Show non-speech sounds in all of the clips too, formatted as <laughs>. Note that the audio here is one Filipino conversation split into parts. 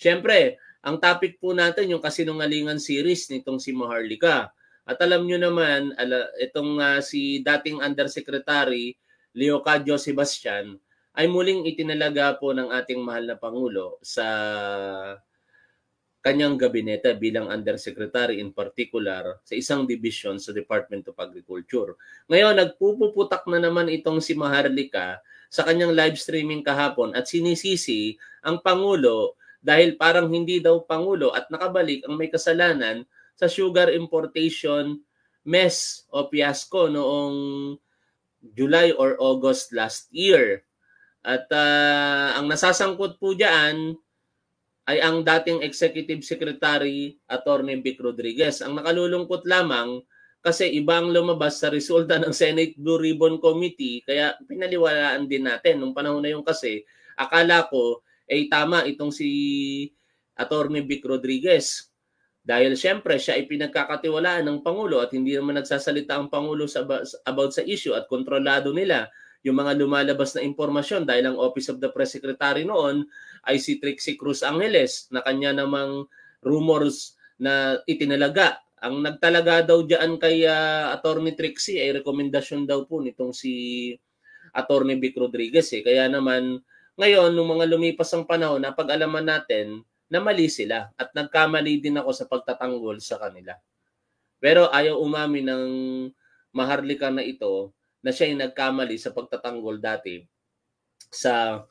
Siyempre, ang topic po natin yung kasinungalingan series nitong si Maharlika. At alam nyo naman, ala, itong uh, si dating Undersecretary Leocadio Sebastian ay muling itinalaga po ng ating mahal na Pangulo sa kanyang gabinete bilang Undersecretary in particular sa isang division sa Department of Agriculture. Ngayon, nagpupuputak na naman itong si Maharlika sa kanyang live streaming kahapon at sinisisi ang Pangulo dahil parang hindi daw Pangulo at nakabalik ang may kasalanan sa sugar importation mess o fiasco noong July or August last year. At uh, ang nasasangkot po diyan ay ang dating Executive Secretary Attorney Vic Rodriguez. Ang nakalulungkot lamang kasi ibang lumabas sa resulta ng Senate Blue Ribbon Committee kaya pinaliwalaan din natin nung panahon na yun kasi akala ko eh tama itong si Attorney Vic Rodriguez. Dahil siyempre siya ay pinagkakatiwalaan ng Pangulo at hindi naman nagsasalita ang Pangulo sa, about sa issue at kontrolado nila yung mga lumalabas na impormasyon dahil ang Office of the Press Secretary noon ay si Trixie Cruz Angeles na kanya namang rumors na itinalaga. Ang nagtalaga daw diyan kay uh, ah, Attorney Trixie ay rekomendasyon daw po nitong si Attorney Vic Rodriguez eh. Kaya naman ngayon, nung mga lumipas ang panahon, napag-alaman natin na mali sila at nagkamali din ako sa pagtatanggol sa kanila. Pero ayaw umami ng maharlika na ito na siya ay nagkamali sa pagtatanggol dati sa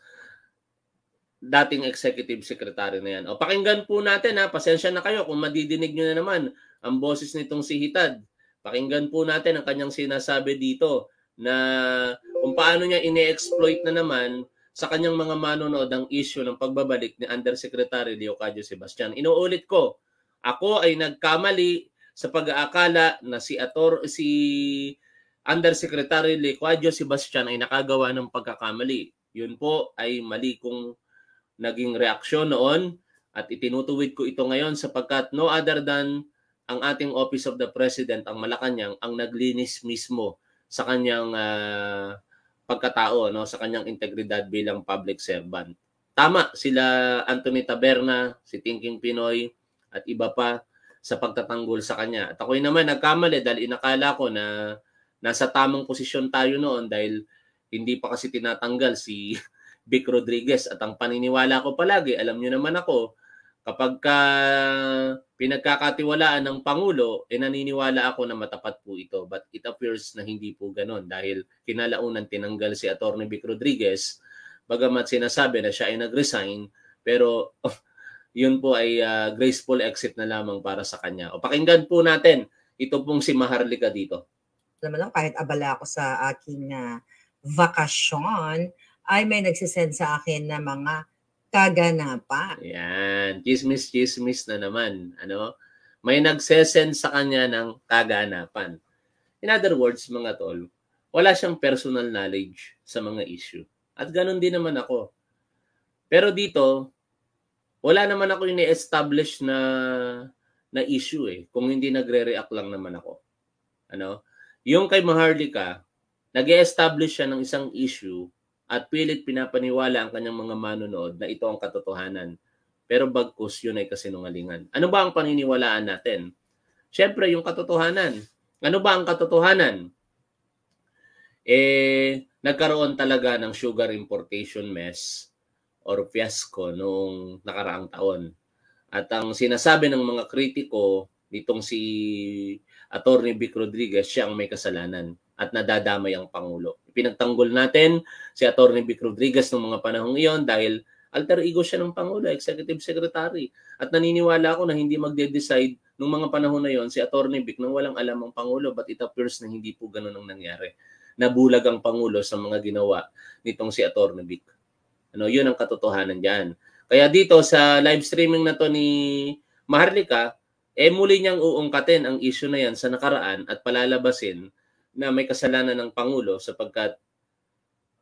dating executive secretary na yan. O pakinggan po natin ha, pasensya na kayo kung madidinig nyo na naman ang boses nitong si Hitad. Pakinggan po natin ang kanyang sinasabi dito na kung paano niya ine-exploit na naman sa kanyang mga manonood ang issue ng pagbabalik ni Undersecretary Leocadio Sebastian. Inuulit ko, ako ay nagkamali sa pag-aakala na si Ator si Undersecretary Leocadio Sebastian ay nakagawa ng pagkakamali. Yun po ay mali kong naging reaksyon noon at itinutuwid ko ito ngayon sapagkat no other than ang ating Office of the President ang Malacanang ang naglinis mismo sa kanyang uh, pagkatao no sa kanyang integridad bilang public servant. Tama sila Anthony Taberna, si Thinking Pinoy at iba pa sa pagtatanggol sa kanya. At ako'y naman nagkamali dahil inakala ko na nasa tamang posisyon tayo noon dahil hindi pa kasi tinatanggal si <laughs> Vic Rodriguez at ang paniniwala ko palagi, alam niyo naman ako, kapag ka pinagkakatiwalaan ng Pangulo, eh naniniwala ako na matapat po ito. But it appears na hindi po ganon dahil kinalaunan tinanggal si Atty. Vic Rodriguez bagamat sinasabi na siya ay nag-resign pero <laughs> yun po ay uh, graceful exit na lamang para sa kanya. O pakinggan po natin ito pong si Maharlika dito. Alam mo lang, kahit abala ako sa aking uh, ah, vakasyon, ay may nagsisend sa akin na mga kaganapan. Yan, chismis-chismis na naman. Ano? May nagsesend sa kanya ng kaganapan. In other words, mga tol, wala siyang personal knowledge sa mga issue. At ganun din naman ako. Pero dito, wala naman ako yung establish na na issue eh. Kung hindi nagre-react lang naman ako. Ano? Yung kay Maharlika, nag establish siya ng isang issue at pilit pinapaniwala ang kanyang mga manonood na ito ang katotohanan. Pero bagkus yun ay kasinungalingan. Ano ba ang paniniwalaan natin? Siyempre, yung katotohanan. Ano ba ang katotohanan? Eh, nagkaroon talaga ng sugar importation mess or fiasco noong nakaraang taon. At ang sinasabi ng mga kritiko, nitong si Atty. Vic Rodriguez, siya ang may kasalanan at nadadamay ang Pangulo. Pinagtanggol natin si Atty. Vic Rodriguez noong mga panahong iyon dahil alter ego siya ng Pangulo, Executive Secretary. At naniniwala ako na hindi magde-decide noong mga panahon na yon si Atty. Vic nang walang alam ang Pangulo but it appears na hindi po ganun ang nangyari. Nabulag ang Pangulo sa mga ginawa nitong si Atty. Vic. Ano, yun ang katotohanan diyan. Kaya dito sa live streaming na to ni Maharlika, eh muli niyang uungkatin ang issue na yan sa nakaraan at palalabasin na may kasalanan ng Pangulo sapagkat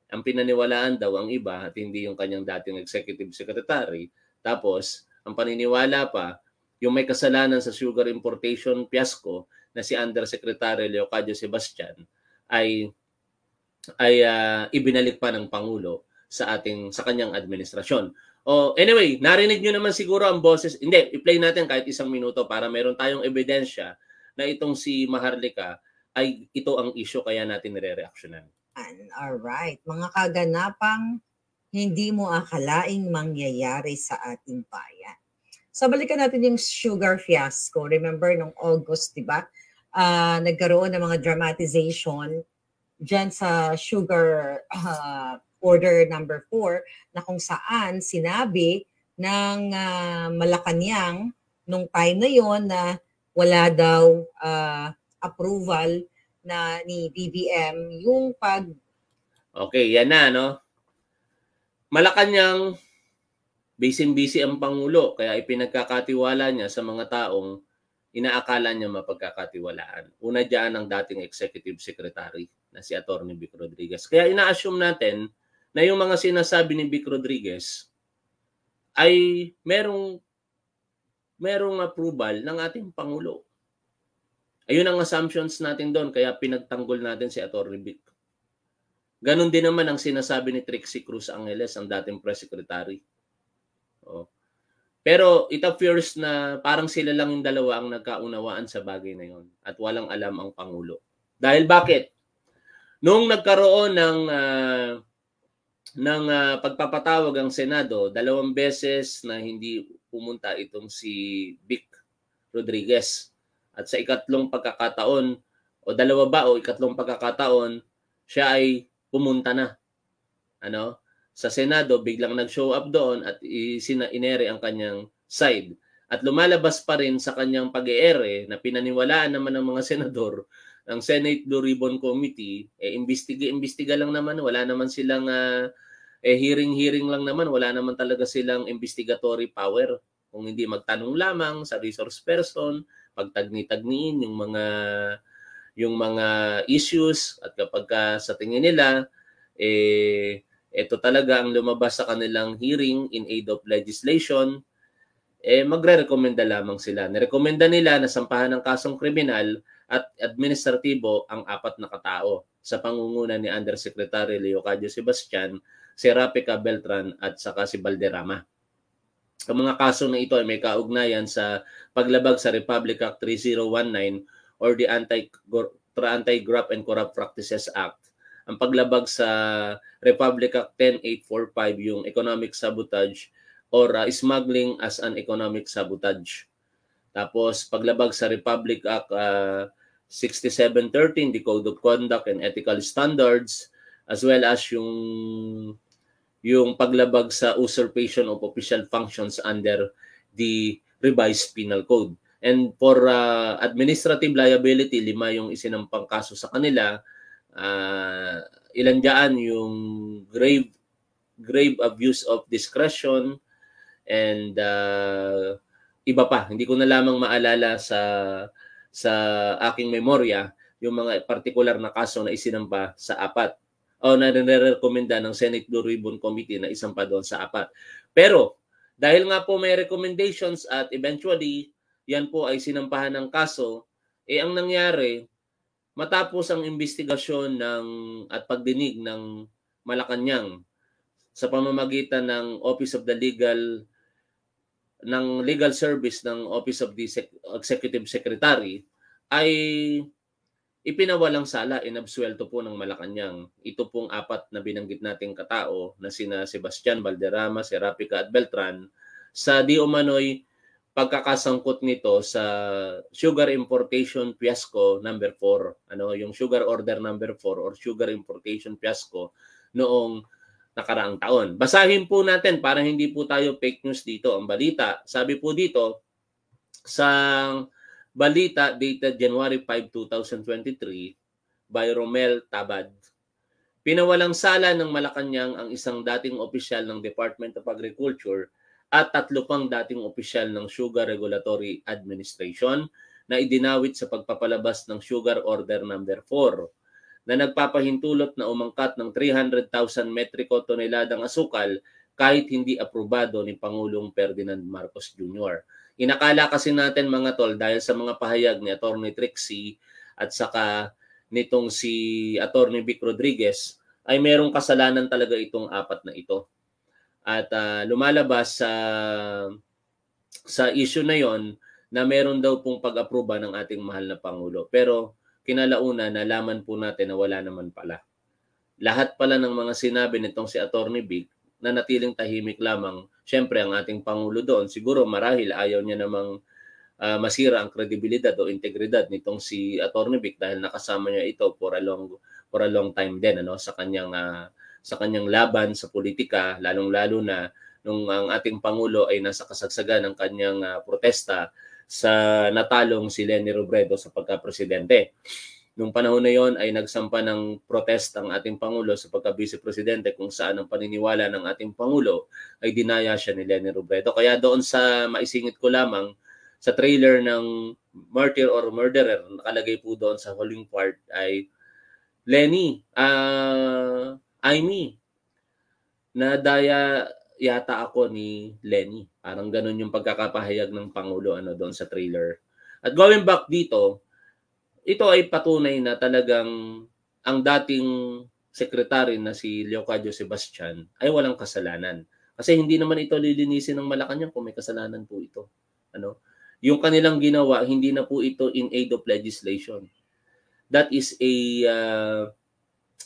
ang pinaniwalaan daw ang iba at hindi yung kanyang dating executive secretary. Tapos, ang paniniwala pa, yung may kasalanan sa sugar importation fiasco na si Undersecretary Leocadio Sebastian ay ay uh, ibinalik pa ng Pangulo sa ating sa kanyang administrasyon. Oh, anyway, narinig niyo naman siguro ang boses. Hindi, i-play natin kahit isang minuto para meron tayong ebidensya na itong si Maharlika ay ito ang issue kaya natin nire-reactionan. All right. mga kaganapang hindi mo akalaing mangyayari sa ating bayan. So balikan natin yung sugar fiasco. Remember nung August, di ba? Uh, nagkaroon ng mga dramatization dyan sa sugar uh, order number 4 na kung saan sinabi ng uh, Malacanang nung time na yon na wala daw uh, approval na ni BBM yung pag Okay, yan na no. Malacanang busy-busy ang pangulo kaya ipinagkakatiwala niya sa mga taong inaakala niya mapagkakatiwalaan. Una diyan ang dating executive secretary na si Attorney Vic Rodriguez. Kaya ina-assume natin na yung mga sinasabi ni Vic Rodriguez ay merong merong approval ng ating pangulo. Ayun ang assumptions natin doon, kaya pinagtanggol natin si Atty. Vic. Ganon din naman ang sinasabi ni Trixie Cruz Angeles, ang dating press secretary. Oh. Pero it appears na parang sila lang yung dalawa ang nagkaunawaan sa bagay na yon at walang alam ang Pangulo. Dahil bakit? Noong nagkaroon ng uh, ng uh, pagpapatawag ang Senado, dalawang beses na hindi pumunta itong si Vic Rodriguez at sa ikatlong pagkakataon o dalawa ba o ikatlong pagkakataon siya ay pumunta na ano sa Senado biglang nag-show up doon at isinere ang kanyang side at lumalabas pa rin sa kanyang pag-eere na pinaniwalaan naman ng mga <laughs> senador ang Senate Blue Ribbon Committee eh investiga imbestiga lang naman wala naman silang uh, eh hearing-hearing lang naman wala naman talaga silang investigatory power kung hindi magtanong lamang sa resource person pagtagni-tagniin yung mga yung mga issues at kapag ka sa tingin nila eh ito talaga ang lumabas sa kanilang hearing in aid of legislation eh magrerekomenda lamang sila. Nirekomenda nila na sampahan ng kasong kriminal at administratibo ang apat na katao sa pangunguna ni Undersecretary Leocadio Sebastian, si Rapica Beltran at saka si Valderrama. Ang mga kaso na ito ay may kaugnayan sa paglabag sa Republic Act 3019 or the Anti graft and Corrupt Practices Act. Ang paglabag sa Republic Act 10845 yung economic sabotage or uh, smuggling as an economic sabotage. Tapos paglabag sa Republic Act uh, 6713, the Code of Conduct and Ethical Standards, as well as yung yung paglabag sa usurpation of official functions under the revised penal code. And for uh, administrative liability, lima yung isinampang kaso sa kanila. Uh, ilan dyan yung grave grave abuse of discretion and uh, iba pa. Hindi ko na lamang maalala sa sa aking memorya yung mga particular na kaso na isinampa sa apat o na nare-recommenda ng Senate Blue Ribbon Committee na isang pa doon sa apat. Pero dahil nga po may recommendations at eventually yan po ay sinampahan ng kaso, eh ang nangyari matapos ang investigasyon ng at pagdinig ng Malacanang sa pamamagitan ng Office of the Legal ng Legal Service ng Office of the Executive Secretary ay Ipinawalang sala, inabsuelto po ng Malacanang. Ito pong apat na binanggit nating katao na sina Sebastian Valderrama, Serapica at Beltran sa di umano'y pagkakasangkot nito sa sugar importation fiasco number 4. Ano, yung sugar order number 4 or sugar importation fiasco noong nakaraang taon. Basahin po natin para hindi po tayo fake news dito. Ang balita, sabi po dito sa Balita dated January 5, 2023 by Romel Tabad. Pinawalang sala ng Malacanang ang isang dating opisyal ng Department of Agriculture at tatlo pang dating opisyal ng Sugar Regulatory Administration na idinawit sa pagpapalabas ng Sugar Order Number no. 4 na nagpapahintulot na umangkat ng 300,000 metriko toneladang asukal kahit hindi aprobado ni Pangulong Ferdinand Marcos Jr. Inakala kasi natin mga tol dahil sa mga pahayag ni Attorney Trixie at saka nitong si Attorney Vic Rodriguez ay merong kasalanan talaga itong apat na ito. At uh, lumalabas sa sa issue na yon na meron daw pong pag-aproba ng ating mahal na Pangulo. Pero kinalauna, nalaman po natin na wala naman pala. Lahat pala ng mga sinabi nitong si Attorney Big na natiling tahimik lamang. Siyempre, ang ating Pangulo doon, siguro marahil ayaw niya namang uh, masira ang kredibilidad o integridad nitong si Attorney Vic dahil nakasama niya ito for a long for a long time din ano sa kanyang uh, sa kanyang laban sa politika lalong-lalo na nung ang ating pangulo ay nasa kasagsagan ng kanyang uh, protesta sa natalong si Lenny Robredo sa pagka-presidente. Noong panahon na yon ay nagsampa ng protest ang ating Pangulo sa pagka-vice presidente kung saan ang paniniwala ng ating Pangulo ay dinaya siya ni Lenny Robredo. Kaya doon sa maisingit ko lamang, sa trailer ng Martyr or Murderer, nakalagay po doon sa huling part ay Lenny, uh, I me, nadaya yata ako ni Lenny. Parang ganun yung pagkakapahayag ng Pangulo ano doon sa trailer. At going back dito, ito ay patunay na talagang ang dating sekretary na si Leocadio Sebastian ay walang kasalanan. Kasi hindi naman ito lilinisin ng Malacanang kung may kasalanan po ito. Ano? Yung kanilang ginawa, hindi na po ito in aid of legislation. That is a uh,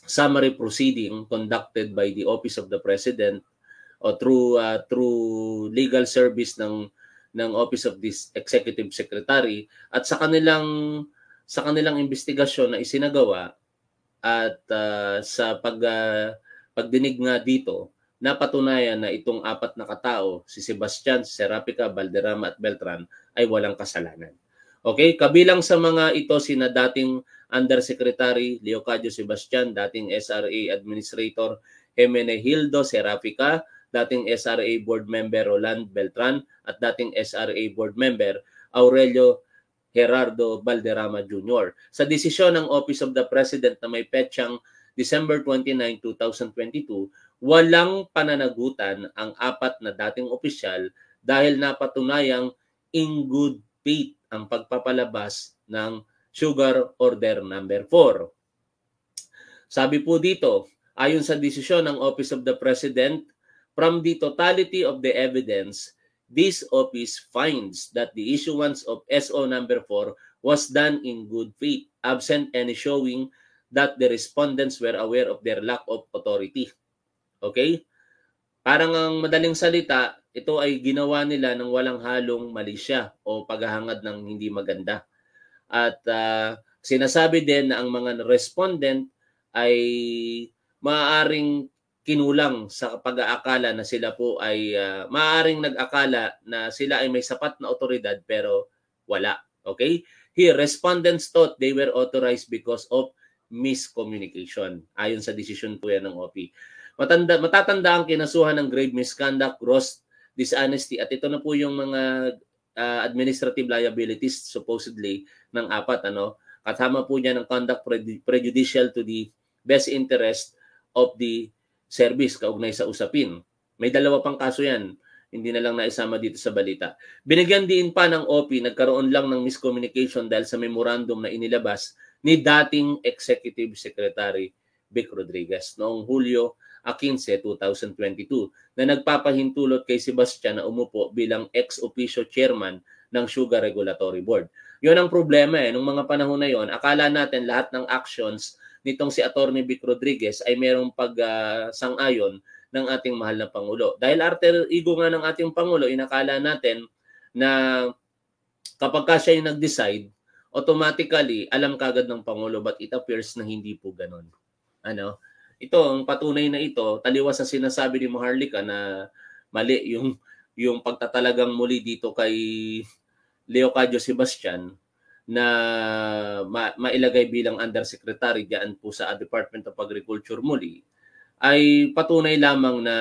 summary proceeding conducted by the Office of the President o uh, through uh, through legal service ng ng Office of this Executive Secretary at sa kanilang sa kanilang investigasyon na isinagawa at uh, sa pag uh, pagdinig nga dito napatunayan na itong apat na katao si Sebastian, Serapica, Valderrama at Beltran ay walang kasalanan. Okay, kabilang sa mga ito sina dating Undersecretary Leocadio Sebastian, dating SRA Administrator Jimene Hildo Serapica, dating SRA Board Member Roland Beltran at dating SRA Board Member Aurelio Gerardo Valderrama Jr. Sa desisyon ng Office of the President na may petsang December 29, 2022, walang pananagutan ang apat na dating opisyal dahil napatunayang in good faith ang pagpapalabas ng Sugar Order Number 4. Sabi po dito, ayon sa desisyon ng Office of the President, from the totality of the evidence, this office finds that the issuance of SO number 4 was done in good faith, absent any showing that the respondents were aware of their lack of authority. Okay? Parang ang madaling salita, ito ay ginawa nila ng walang halong malisya o paghahangad ng hindi maganda. At uh, sinasabi din na ang mga respondent ay maaaring kinulang sa pag-aakala na sila po ay uh, ah, maaring nag-akala na sila ay may sapat na otoridad pero wala. Okay? Here, respondents thought they were authorized because of miscommunication ayon sa desisyon po yan ng OP. Matanda, matatanda ang kinasuhan ng grave misconduct, gross dishonesty at ito na po yung mga uh, administrative liabilities supposedly ng apat ano kasama po niya ng conduct prejudicial to the best interest of the service kaugnay sa usapin. May dalawa pang kaso yan. Hindi na lang naisama dito sa balita. Binigyan din pa ng OP, nagkaroon lang ng miscommunication dahil sa memorandum na inilabas ni dating Executive Secretary Vic Rodriguez noong Hulyo 15, 2022 na nagpapahintulot kay Sebastian na umupo bilang ex-officio chairman ng Sugar Regulatory Board. Yon ang problema eh. Nung mga panahon na yon, akala natin lahat ng actions nitong si Attorney Vic Rodriguez ay mayroong pag-sangayon uh, ng ating mahal na Pangulo. Dahil alter ego nga ng ating Pangulo, inakala natin na kapag ka siya yung nag-decide, automatically, alam kagad ng Pangulo, but it appears na hindi po ganun. Ano? Ito, ang patunay na ito, taliwas sa sinasabi ni Maharlika na mali yung yung pagtatalagang muli dito kay Leocadio Sebastian na ma- mailagay bilang undersecretary diyan po sa Department of Agriculture muli ay patunay lamang na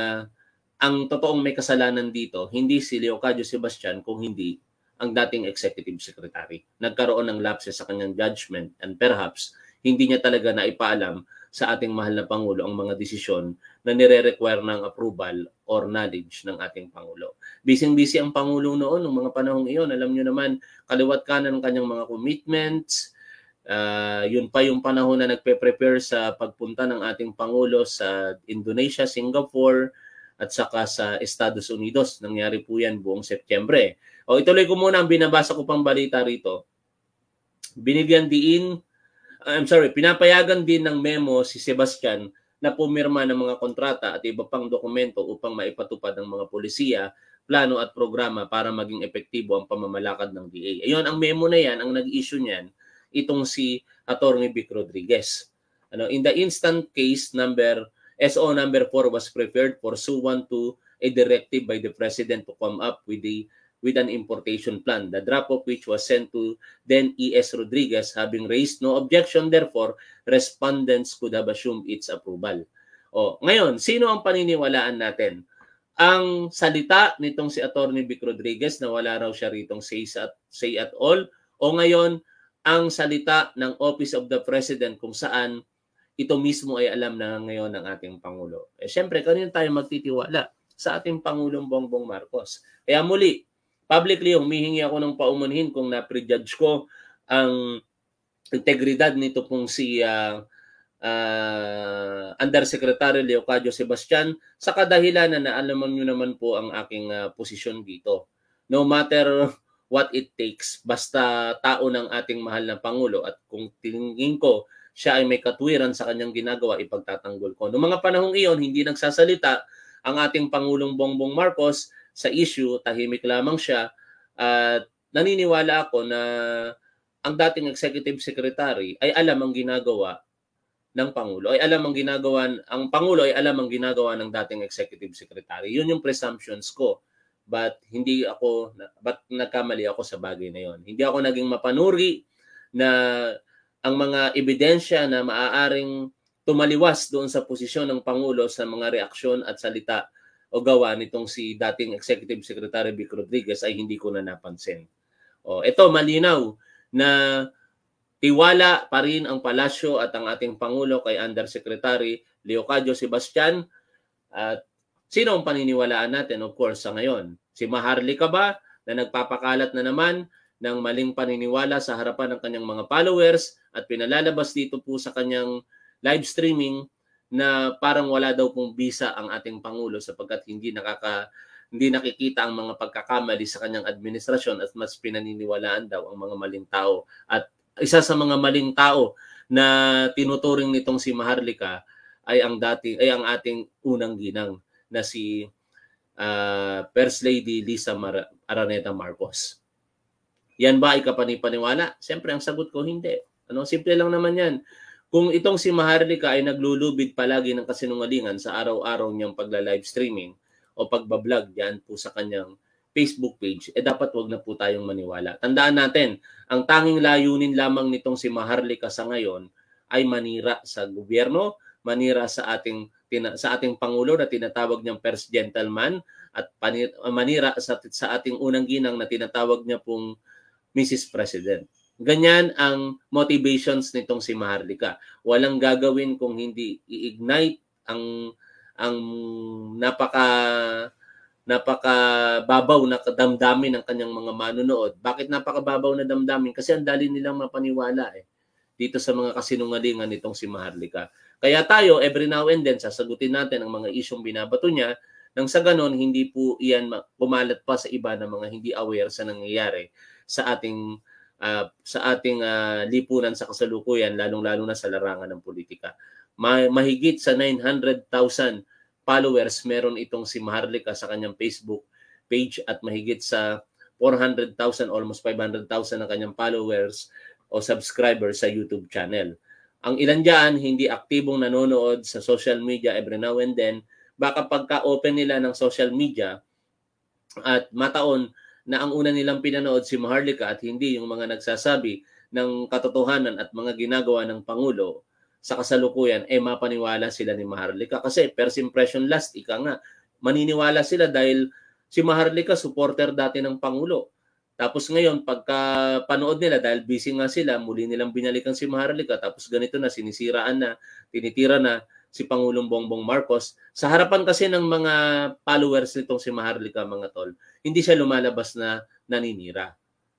ang totoong may kasalanan dito hindi si Leocadio Sebastian kung hindi ang dating executive secretary. Nagkaroon ng lapse sa kanyang judgment and perhaps hindi niya talaga na ipaalam sa ating mahal na Pangulo ang mga desisyon na nire-require ng approval or knowledge ng ating Pangulo. Bising-busy ang Pangulo noon noong mga panahong iyon. Alam nyo naman, kaliwat kanan ng kanyang mga commitments. Uh, yun pa yung panahon na nagpe-prepare sa pagpunta ng ating Pangulo sa Indonesia, Singapore, at saka sa Estados Unidos. Nangyari po yan buong Setyembre. O ituloy ko muna ang binabasa ko pang balita rito. Binigyan diin I'm sorry, pinapayagan din ng memo si Sebastian na pumirma ng mga kontrata at iba pang dokumento upang maipatupad ng mga polisiya, plano at programa para maging epektibo ang pamamalakad ng DA. Ayun, ang memo na yan, ang nag-issue niyan, itong si Attorney Vic Rodriguez. Ano, in the instant case number SO number 4 was prepared pursuant to a directive by the president to come up with the with an importation plan, the draft of which was sent to then E.S. Rodriguez. Having raised no objection, therefore, respondents could have assumed its approval. O, ngayon, sino ang paniniwalaan natin? Ang salita nitong si Attorney Vic Rodriguez na wala raw siya ritong say, sa, say at all o ngayon ang salita ng Office of the President kung saan ito mismo ay alam na ngayon ng ating Pangulo. Eh, Siyempre, kanino tayo magtitiwala? Sa ating Pangulong Bongbong Marcos. Kaya muli, publicly humihingi ako ng paumanhin kung na-prejudge ko ang integridad nito pong si uh, uh, Undersecretary Leocadio Sebastian sa kadahilanan na alam niyo naman po ang aking uh, posisyon dito. No matter what it takes, basta tao ng ating mahal na Pangulo at kung tingin ko siya ay may katwiran sa kanyang ginagawa, ipagtatanggol ko. Noong mga panahong iyon, hindi nagsasalita ang ating Pangulong Bongbong Marcos sa issue, tahimik lamang siya at naniniwala ako na ang dating executive secretary ay alam ang ginagawa ng Pangulo, ay alam ang ginagawa, ang Pangulo ay alam ang ginagawa ng dating executive secretary. Yun yung presumptions ko. But hindi ako, but nagkamali ako sa bagay na yon. Hindi ako naging mapanuri na ang mga ebidensya na maaaring tumaliwas doon sa posisyon ng Pangulo sa mga reaksyon at salita o gawa nitong si dating Executive Secretary Vic Rodriguez ay hindi ko na napansin. O, ito malinaw na tiwala pa rin ang palasyo at ang ating Pangulo kay Undersecretary Leocadio Sebastian at sino ang paniniwalaan natin of course sa ngayon? Si Maharlika ba na nagpapakalat na naman ng maling paniniwala sa harapan ng kanyang mga followers at pinalalabas dito po sa kanyang live streaming na parang wala daw pong bisa ang ating Pangulo sapagkat hindi nakaka hindi nakikita ang mga pagkakamali sa kanyang administrasyon at mas pinaniniwalaan daw ang mga maling tao. At isa sa mga maling tao na tinuturing nitong si Maharlika ay ang dating ay ang ating unang ginang na si uh, First Lady Lisa Mar- Araneta Marcos. Yan ba ay kapanipaniwala? Siyempre ang sagot ko hindi. Ano, simple lang naman 'yan. Kung itong si Maharlika ay naglulubid palagi ng kasinungalingan sa araw-araw niyang pagla-live streaming o pagbablog diyan po sa kanyang Facebook page, eh dapat wag na po tayong maniwala. Tandaan natin, ang tanging layunin lamang nitong si Maharlika sa ngayon ay manira sa gobyerno, manira sa ating sa ating pangulo na tinatawag niyang first gentleman at manira sa sa ating unang ginang na tinatawag niya pong Mrs. President. Ganyan ang motivations nitong si Maharlika. Walang gagawin kung hindi i-ignite ang ang napaka napakababaw na damdamin ng kanyang mga manunood. Bakit napakababaw na damdamin? Kasi ang dali nilang mapaniwala eh dito sa mga kasinungalingan nitong si Maharlika. Kaya tayo, every now and then, sasagutin natin ang mga isyong binabato niya nang sa ganon, hindi po iyan kumalat pa sa iba na mga hindi aware sa nangyayari sa ating Ah, sa ating uh, lipunan sa kasalukuyan, lalong-lalo na sa larangan ng politika. Ma- mahigit sa 900,000 followers meron itong si Maharlika sa kanyang Facebook page at mahigit sa 400,000, almost 500,000 ang kanyang followers o subscribers sa YouTube channel. Ang ilan dyan, hindi aktibong nanonood sa social media every now and then. Baka pagka-open nila ng social media at mataon, na ang una nilang pinanood si Maharlika at hindi yung mga nagsasabi ng katotohanan at mga ginagawa ng Pangulo sa kasalukuyan, eh mapaniwala sila ni Maharlika. Kasi first impression last, ika nga, maniniwala sila dahil si Maharlika supporter dati ng Pangulo. Tapos ngayon, pagka panood nila, dahil busy nga sila, muli nilang binalikan si Maharlika, tapos ganito na, sinisiraan na, tinitira na, si Pangulong Bongbong Marcos. Sa harapan kasi ng mga followers nitong si Maharlika mga tol, hindi siya lumalabas na naninira.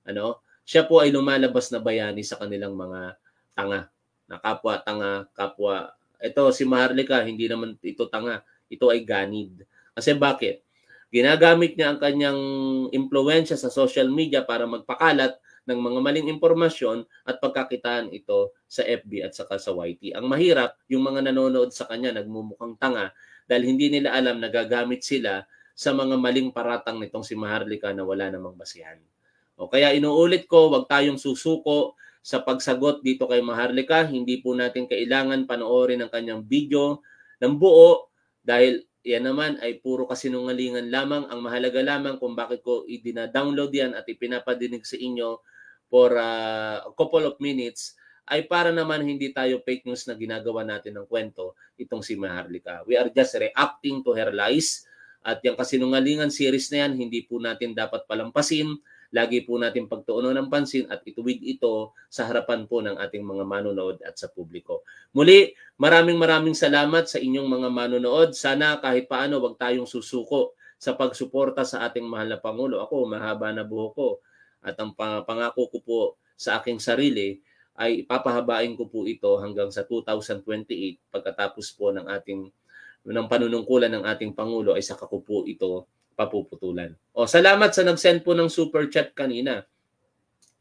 Ano? Siya po ay lumalabas na bayani sa kanilang mga tanga. Na kapwa tanga, kapwa. Ito si Maharlika, hindi naman ito tanga. Ito ay ganid. Kasi bakit? Ginagamit niya ang kanyang impluwensya sa social media para magpakalat ng mga maling impormasyon at pagkakitaan ito sa FB at saka sa YT. Ang mahirap, yung mga nanonood sa kanya nagmumukhang tanga dahil hindi nila alam na gagamit sila sa mga maling paratang nitong si Maharlika na wala namang basihan. O kaya inuulit ko, wag tayong susuko sa pagsagot dito kay Maharlika. Hindi po natin kailangan panoorin ang kanyang video ng buo dahil yan naman ay puro kasinungalingan lamang. Ang mahalaga lamang kung bakit ko i-download yan at ipinapadinig sa inyo for uh, a couple of minutes ay para naman hindi tayo fake news na ginagawa natin ng kwento itong si Maharlika. We are just reacting to her lies at yung kasinungalingan series na yan hindi po natin dapat palampasin. Lagi po natin pagtuunan ng pansin at ituwid ito sa harapan po ng ating mga manonood at sa publiko. Muli, maraming maraming salamat sa inyong mga manonood. Sana kahit paano wag tayong susuko sa pagsuporta sa ating mahal na Pangulo. Ako, mahaba na buho ko at ang pangako ko po sa aking sarili ay ipapahabain ko po ito hanggang sa 2028 pagkatapos po ng ating ng panunungkulan ng ating Pangulo ay saka ko po ito papuputulan. O, salamat sa nag-send po ng super chat kanina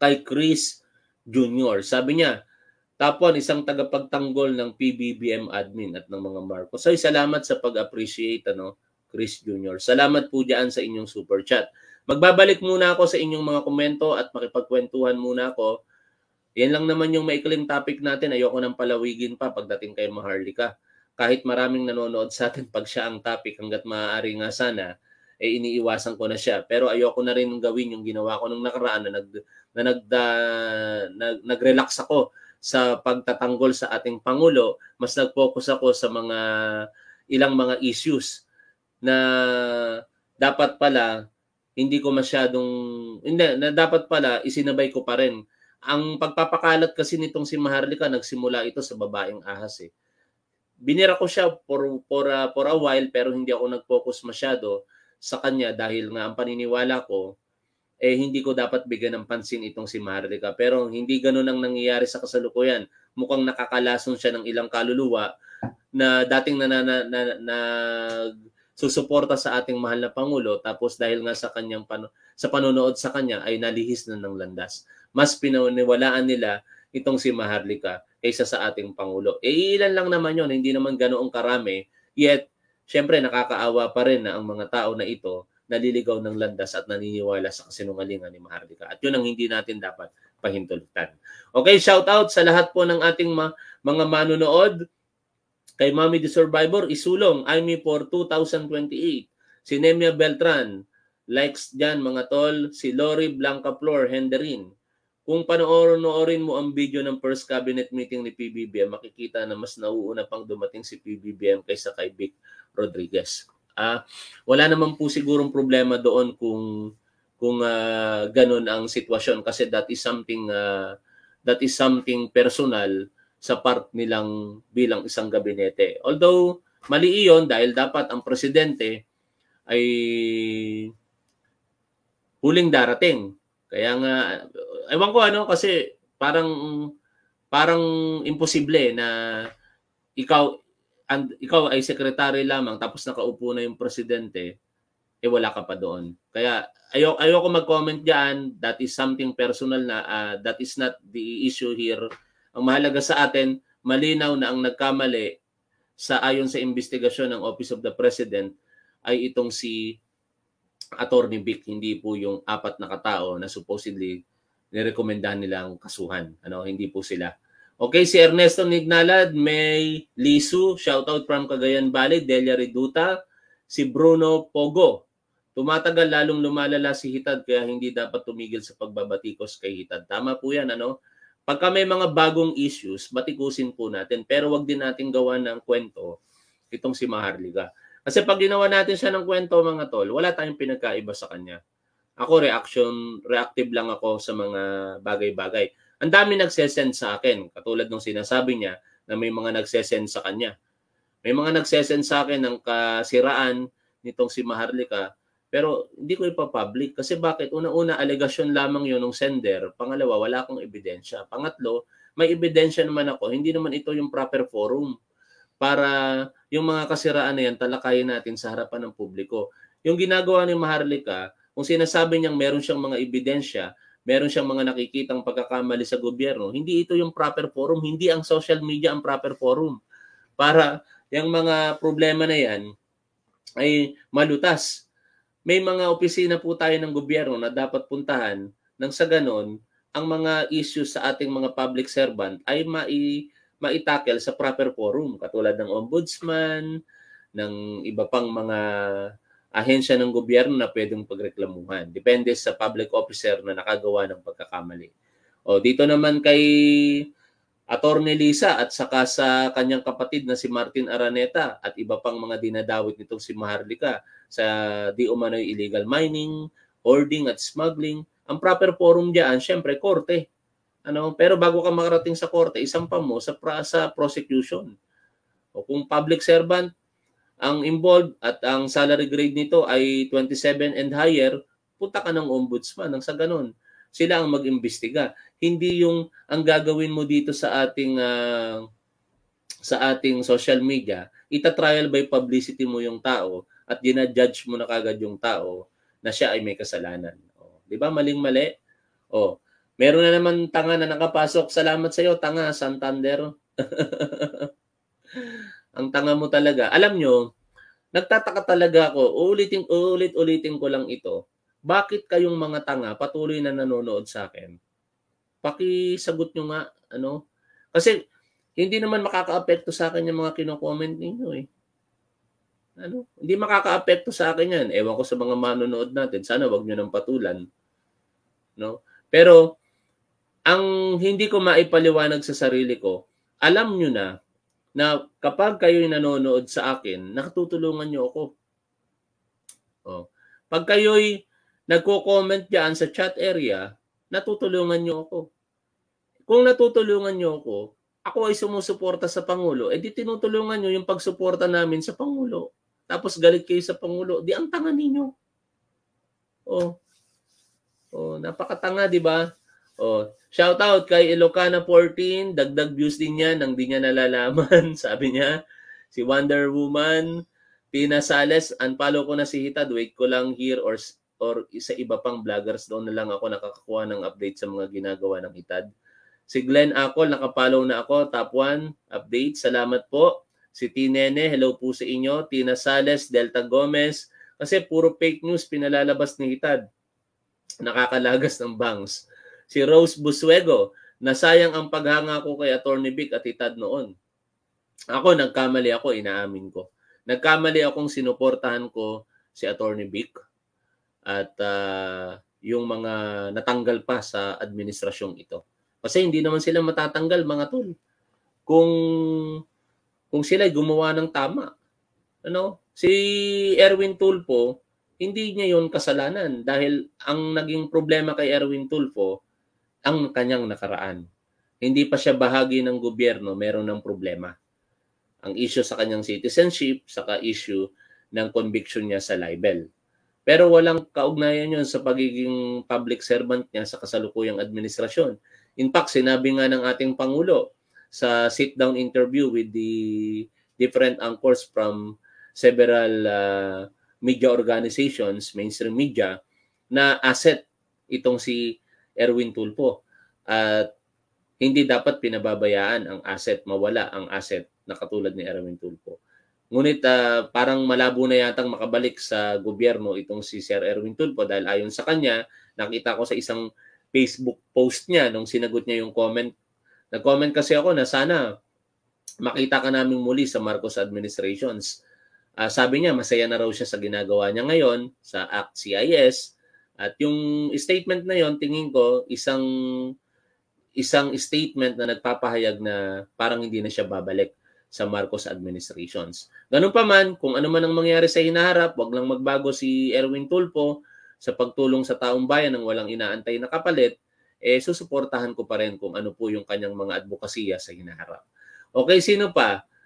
kay Chris Jr. Sabi niya, Tapon, isang tagapagtanggol ng PBBM admin at ng mga Marcos. So, salamat sa pag-appreciate ano, Chris Jr. Salamat po dyan sa inyong super chat. Magbabalik muna ako sa inyong mga komento at makipagkwentuhan muna ako. Yan lang naman yung maikling topic natin. Ayoko nang palawigin pa pagdating kay Maharlika. Kahit maraming nanonood sa atin pag siya ang topic hanggat maaari nga sana, eh iniiwasan ko na siya. Pero ayoko na rin gawin yung ginawa ko nung nakaraan na nag na nag, uh, nag nag-relax ako sa pagtatanggol sa ating pangulo, mas nag-focus ako sa mga ilang mga issues na dapat pala hindi ko masyadong hindi na dapat pala isinabay ko pa rin. Ang pagpapakalat kasi nitong si Maharlika nagsimula ito sa babaeng ahas eh. Binira ko siya for for uh, for a while pero hindi ako nag-focus masyado sa kanya dahil nga ang paniniwala ko eh hindi ko dapat bigyan ng pansin itong si Maharlika. Pero hindi ganun ang nangyayari sa kasalukuyan. Mukhang nakakalason siya ng ilang kaluluwa na dating na, na, na, na, na susuporta sa ating mahal na Pangulo tapos dahil nga sa kanyang pano, sa panonood sa kanya ay nalihis na ng landas. Mas pinaniwalaan nila itong si Maharlika kaysa sa ating Pangulo. E ilan lang naman yon hindi naman ganoon karami, yet syempre nakakaawa pa rin na ang mga tao na ito naliligaw ng landas at naniniwala sa kasinungalingan ni Maharlika. At yun ang hindi natin dapat pahintulutan. Okay, shout out sa lahat po ng ating ma- mga manonood. Kay Mommy the Survivor, isulong IME for 2028. Si Nemia Beltran, likes dyan mga tol, si Lori Blanca Flor Henderin. Kung panoorin mo ang video ng first cabinet meeting ni PBBM, makikita na mas nauuna pang dumating si PBBM kaysa kay Vic Rodriguez. Ah, wala naman po sigurong problema doon kung kung uh, ganun ang sitwasyon kasi that is something uh, that is something personal sa part nilang bilang isang gabinete. Although mali iyon dahil dapat ang presidente ay huling darating. Kaya nga ewan ko ano kasi parang parang imposible na ikaw and ikaw ay secretary lamang tapos nakaupo na yung presidente eh wala ka pa doon. Kaya ayaw ayaw ko mag-comment diyan. That is something personal na uh, that is not the issue here ang mahalaga sa atin, malinaw na ang nagkamali sa ayon sa investigasyon ng Office of the President ay itong si Attorney Vic, hindi po yung apat na katao na supposedly nirekomendahan nilang kasuhan. Ano, hindi po sila. Okay, si Ernesto Nignalad, May Lisu, shoutout from Cagayan Valley, Delia Reduta, si Bruno Pogo. Tumatagal lalong lumalala si Hitad kaya hindi dapat tumigil sa pagbabatikos kay Hitad. Tama po yan, ano? Pagka may mga bagong issues, batikusin po natin. Pero wag din natin gawa ng kwento itong si Maharlika. Kasi pag ginawa natin siya ng kwento mga tol, wala tayong pinagkaiba sa kanya. Ako reaction, reactive lang ako sa mga bagay-bagay. Ang dami nagsesend sa akin, katulad ng sinasabi niya na may mga nagsesend sa kanya. May mga nagsesend sa akin ng kasiraan nitong si Maharlika pero hindi ko ipapublic kasi bakit? Una-una, alegasyon lamang yon ng sender. Pangalawa, wala akong ebidensya. Pangatlo, may ebidensya naman ako. Hindi naman ito yung proper forum para yung mga kasiraan na yan talakayin natin sa harapan ng publiko. Yung ginagawa ni Maharlika, kung sinasabi niyang meron siyang mga ebidensya, meron siyang mga nakikitang pagkakamali sa gobyerno, hindi ito yung proper forum, hindi ang social media ang proper forum para yung mga problema na yan ay malutas may mga opisina po tayo ng gobyerno na dapat puntahan nang sa ganon ang mga issues sa ating mga public servant ay mai maitakel sa proper forum katulad ng ombudsman ng iba pang mga ahensya ng gobyerno na pwedeng pagreklamuhan depende sa public officer na nakagawa ng pagkakamali. O dito naman kay Attorney Lisa at saka sa kanyang kapatid na si Martin Araneta at iba pang mga dinadawit nitong si Maharlika sa di umano'y illegal mining, hoarding at smuggling. Ang proper forum diyan, syempre, korte. Ano, pero bago ka makarating sa korte, isang pa mo sa, pra, sa prosecution. O kung public servant, ang involved at ang salary grade nito ay 27 and higher, punta ka ng ombudsman. Nang sa ganun, sila ang mag-imbestiga. Hindi yung ang gagawin mo dito sa ating uh, sa ating social media, ita-trial by publicity mo yung tao at dina-judge mo na kagad yung tao na siya ay may kasalanan. O, oh, 'Di ba? Maling-mali. O, oh, meron na naman tanga na nakapasok. Salamat sa iyo, tanga Santander. <laughs> ang tanga mo talaga. Alam nyo, nagtataka talaga ako. Uulitin, uulit-ulitin ko lang ito bakit kayong mga tanga patuloy na nanonood sa akin? Pakisagot nyo nga, ano? Kasi hindi naman makakaapekto sa akin yung mga kino-comment ninyo eh. Ano? Hindi makakaapekto sa akin yan. Ewan ko sa mga manonood natin. Sana wag nyo nang patulan. No? Pero, ang hindi ko maipaliwanag sa sarili ko, alam nyo na na kapag kayo'y nanonood sa akin, nakatutulungan nyo ako. Oh. Pag kayo'y nagko-comment diyan sa chat area, natutulungan niyo ako. Kung natutulungan niyo ako, ako ay sumusuporta sa Pangulo, edi eh tinutulungan niyo yung pagsuporta namin sa Pangulo. Tapos galit kayo sa Pangulo, di ang tanga ninyo. Oh. Oh, napakatanga, di ba? Oh, shout out kay Ilocana 14, dagdag views din niya nang di niya nalalaman, <laughs> sabi niya. Si Wonder Woman, Pina Sales, unfollow ko na si Hitad, wait ko lang here or or sa iba pang vloggers doon na lang ako nakakakuha ng update sa mga ginagawa ng ITAD. Si Glenn Acol, nakapollow na ako, top 1, update, salamat po. Si Nene, hello po sa inyo. Tina Sales, Delta Gomez, kasi puro fake news pinalalabas ni Itad. Nakakalagas ng bangs. Si Rose Busuego, nasayang ang paghanga ko kay Attorney Vic at Itad noon. Ako, nagkamali ako, inaamin ko. Nagkamali akong sinuportahan ko si Attorney Vic at uh, yung mga natanggal pa sa administrasyong ito. Kasi hindi naman sila matatanggal mga tol kung kung sila gumawa ng tama. Ano? Si Erwin Tulfo, hindi niya yon kasalanan dahil ang naging problema kay Erwin Tulfo ang kanyang nakaraan. Hindi pa siya bahagi ng gobyerno, meron ng problema. Ang issue sa kanyang citizenship, saka issue ng conviction niya sa libel. Pero walang kaugnayan yon sa pagiging public servant niya sa kasalukuyang administrasyon. In fact, sinabi nga ng ating Pangulo sa sit-down interview with the different anchors from several uh, media organizations, mainstream media, na asset itong si Erwin Tulpo. At hindi dapat pinababayaan ang asset, mawala ang asset na katulad ni Erwin Tulpo. Ngunit uh, parang malabo na yatang makabalik sa gobyerno itong si Sir Erwin Tulfo dahil ayon sa kanya, nakita ko sa isang Facebook post niya nung sinagot niya yung comment. Nag-comment kasi ako na sana makita ka namin muli sa Marcos administrations. Uh, sabi niya masaya na raw siya sa ginagawa niya ngayon sa Act CIS at yung statement na yon tingin ko isang isang statement na nagpapahayag na parang hindi na siya babalik sa Marcos administrations. Ganun pa man, kung ano man ang mangyari sa hinaharap, wag lang magbago si Erwin Tulpo sa pagtulong sa taong bayan ng walang inaantay na kapalit, eh susuportahan ko pa rin kung ano po yung kanyang mga advokasya sa hinaharap. Okay, sino pa?